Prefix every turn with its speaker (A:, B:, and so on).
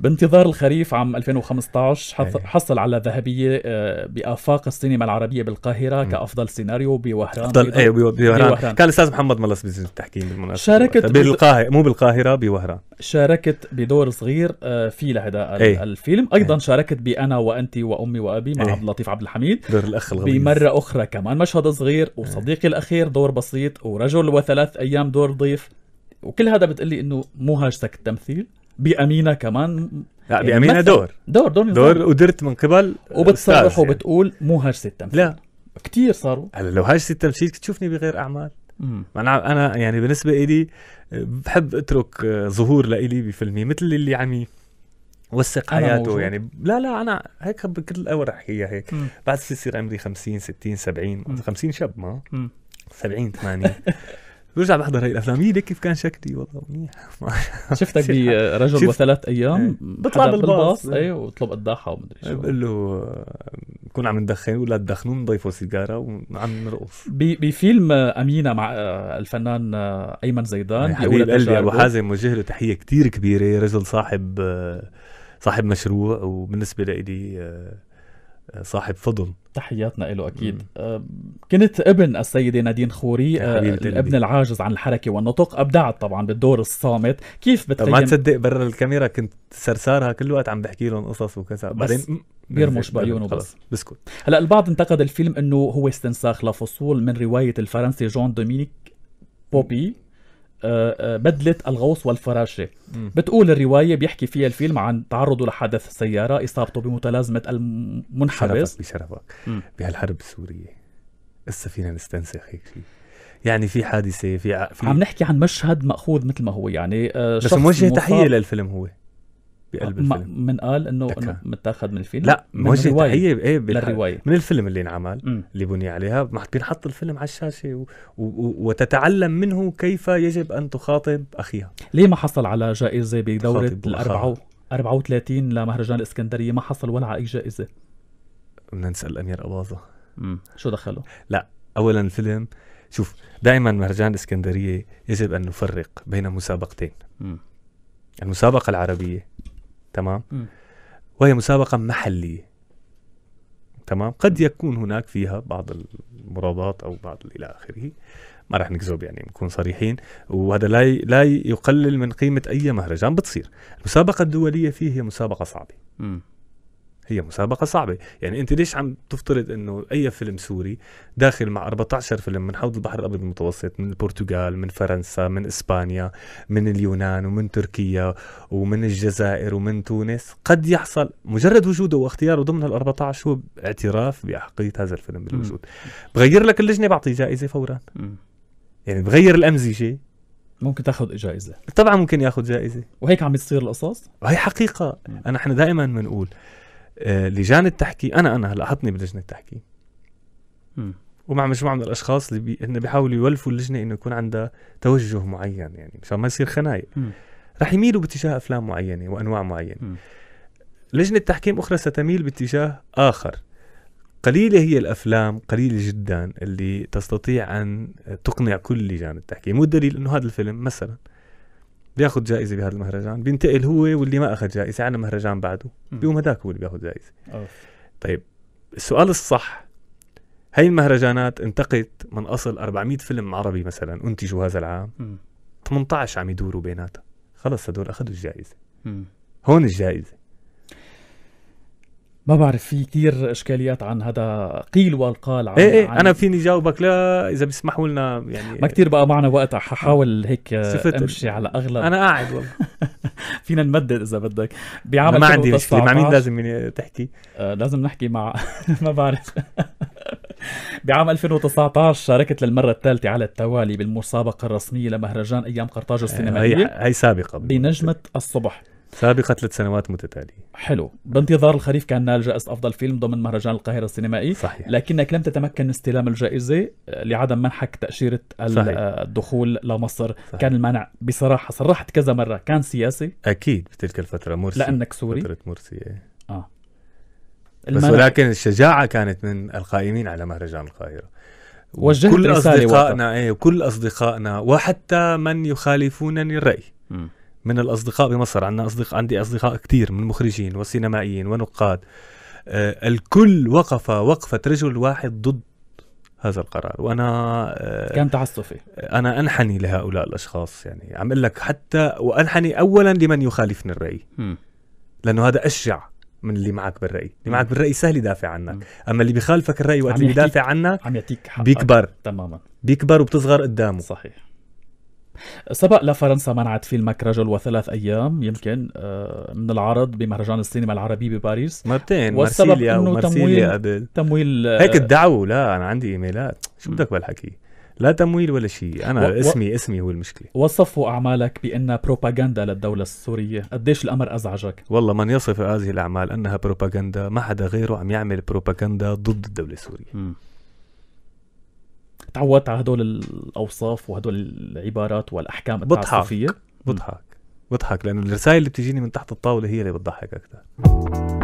A: بانتظار الخريف عام 2015 أيوه. حصل على ذهبيه آه، بافاق السينما العربيه بالقاهره كافضل سيناريو بوهران افضل ايه بوهران. بوهران كان
B: الاستاذ محمد ملص بالتحكيم بالمناسبه شاركت بالقاهره مو بالقاهره بوهران
A: شاركت بدور صغير آه، في لهذا إيه. الفيلم ايضا أي. شاركت بانا وانت وامي وابي مع أي. عبد اللطيف عبد الحميد دور الاخ الغبيز. بمره اخرى كمان مشهد صغير إيه. وصديقي الاخير دور بسيط ورجل وثلاث ايام دور ضيف وكل هذا بتقلي انه مو هاجسك التمثيل بامينه كمان لا يعني بامينه دور دور دور دور ودرت من قبل وبتصرح يعني. وبتقول يعني. مو هاجس
B: التمثيل لا كثير صاروا هلا لو هاجس التمثيل تشوفني بغير اعمال انا انا يعني بالنسبه إلي بحب اترك ظهور لإلي بفيلمي مثل اللي عم وثق حياته موجود. يعني لا لا انا هيك بكل الاول احكيها هيك مم. بعد يصير عمري 50 60 70 50 شاب ما 70 80 برجع بحضر هاي الافلام ليك كيف كان شكلي والله منيح شفتك برجل وثلاث ايام إيه. بطلع بالباص اي إيه، وطلب قداحه ومدري شو بقول له كنا عم ندخن ولا تدخنوا نضيفوا سيجاره وعم نرقص
A: بفيلم امينه مع الفنان ايمن زيدان إيه، حبيب قلبي ابو حازم
B: وجه له تحيه كثير كبيره رجل صاحب صاحب مشروع وبالنسبه لي صاحب فضل
A: تحياتنا له اكيد مم. أه، كنت ابن السيده نادين خوري أه، الابن العاجز عن الحركه والنطق ابدعت طبعا بالدور الصامت كيف بتقيم ما تصدق برا الكاميرا كنت سرسارها كل الوقت عم بحكي لهم قصص وكذا بعدين بيرمش بعيونه بس بسكت هلا البعض انتقد الفيلم انه هو استنساخ لفصول من روايه الفرنسي جون دومينيك بوبي آه، آه، بدلة الغوص والفراشة بتقول الرواية بيحكي فيها الفيلم عن تعرضه لحادث سيارة إصابته بمتلازمة المنحبس بشرفك بشرفك بهالحرب
B: السورية لسه فينا نستنسخ هيك شيء يعني في حادثه في, في عم نحكي
A: عن مشهد ماخوذ مثل ما هو يعني آه بس موجه تحيه للفيلم هو بقلب الفيلم من قال انه انه متاخذ من الفيلم لا من الروايه هي ايه للروايه من الفيلم اللي
B: انعمل اللي بني عليها بينحط الفيلم على الشاشه و... و... وتتعلم منه
A: كيف يجب ان تخاطب اخيها ليه ما حصل على جائزه بدوره ال 34 لمهرجان الاسكندريه ما حصل ولا على اي جائزه بدنا نسال الامير اباظه شو دخله؟
B: لا اولا الفيلم شوف دائما مهرجان الاسكندريه يجب ان نفرق بين مسابقتين م. المسابقة العربية تمام م. وهي مسابقة محلية تمام قد يكون هناك فيها بعض المراضات او بعض الى اخره ما راح نكذب يعني نكون صريحين وهذا لا لا يقلل من قيمه اي مهرجان بتصير المسابقه الدوليه فيه هي مسابقه صعبه م. هي مسابقه صعبه يعني انت ليش عم تفترض انه اي فيلم سوري داخل مع 14 فيلم من حوض البحر الابيض المتوسط من البرتغال من فرنسا من اسبانيا من اليونان ومن تركيا ومن الجزائر ومن تونس قد يحصل مجرد وجوده واختياره ضمن ال 14 هو اعتراف باحقيه هذا الفيلم بالوجود بغير لك اللجنه بعطيه جائزه فورا م. يعني بغير الامزجه ممكن تاخذ جائزه طبعا ممكن ياخذ جائزه وهيك عم بتصير القصص وهي حقيقه م. انا احنا دائما بنقول آه، لجان التحكيم انا انا هلا حطني بلجنه التحكيم ومع مجموعه من الاشخاص اللي بي... هن بيحاولوا يولفوا اللجنه انه يكون عندها توجه معين يعني مشان ما يصير خنايق رح يميلوا باتجاه افلام معينه وانواع معينه لجنه تحكيم اخرى ستميل باتجاه اخر قليلة هي الأفلام قليلة جدا اللي تستطيع أن تقنع كل لجان التحكيم والدليل أنه هذا الفيلم مثلا بياخذ جائزه بهذا المهرجان بينتقل هو واللي ما اخذ جائزه على مهرجان بعده بيقوم هداك هو اللي بياخذ جائزه أوف. طيب السؤال الصح هاي المهرجانات انتقت من اصل 400 فيلم عربي مثلا انتجوا هذا العام م. 18 عم يدوروا بيناتها خلص هدول اخذوا الجائزه هون الجائزه
A: ما بعرف في كثير اشكاليات عن هذا قيل والقال عن ايه, ايه عن انا فيني جاوبك لا اذا بيسمحوا لنا يعني ما كثير بقى معنا وقت ححاول آه، هيك آه، امشي على اغلب انا قاعد والله فينا نمدد اذا بدك بعمل ما عندي مشكله مع مين لازم تحكي آه لازم نحكي مع ما بعرف بعام 2019 شاركت للمرة الثالثة على التوالي بالمسابقة الرسمية لمهرجان أيام قرطاج آه، السينمائية هي, هي سابقة بنجمة الصبح سابقة ثلاث سنوات متتالية حلو بانتظار الخريف كان نال جائزة أفضل فيلم ضمن مهرجان القاهرة السينمائي صحيح لكنك لم تتمكن من استلام الجائزة آه، لعدم منحك تأشيرة صحيح. الدخول آه، لمصر صحيح. كان المانع بصراحة صرحت كذا مرة كان سياسي
B: أكيد بتلك الفترة مرسي لأنك سوري فترة مرسي إيه. آه بس ولكن الشجاعة كانت من القائمين على مهرجان القاهرة
A: وجهت كل أصدقائنا
B: إيه وكل أصدقائنا وحتى من يخالفونني الرأي م. من الاصدقاء بمصر عندنا اصدقاء عندي اصدقاء كثير من مخرجين وسينمائيين ونقاد آه الكل وقف وقفه رجل واحد ضد هذا القرار وانا آه كان تعسفي انا انحني لهؤلاء الاشخاص يعني عم اقول لك حتى وانحني اولا لمن يخالفني الراي لانه هذا اشجع من اللي معك بالراي اللي معك بالراي سهل يدافع عنك اما اللي بيخالفك الراي وقت اللي بيدافع
A: عنك عم يعطيك بيكبر تماما بيكبر وبتصغر قدامه صحيح سبق لفرنسا منعت فيلمك رجل وثلاث ايام يمكن آه، من العرض بمهرجان السينما العربي بباريس مرتين مارسيليا ومارسيليا قبل تمويل آه، هيك الدعوة لا انا عندي ايميلات شو بدك بالحكي
B: لا تمويل ولا
A: شيء انا و... اسمي اسمي هو المشكله وصفوا اعمالك بانها بروباغندا للدوله السوريه قديش الامر ازعجك والله
B: من يصف هذه الاعمال انها بروباغندا ما حدا غيره عم يعمل بروباغندا ضد الدوله السوريه م. تعودت على هدول الاوصاف وهدول العبارات والاحكام التعسفيه بضحك بضحك بضحك لانه الرسائل اللي بتجيني من تحت الطاوله هي اللي بتضحك اكثر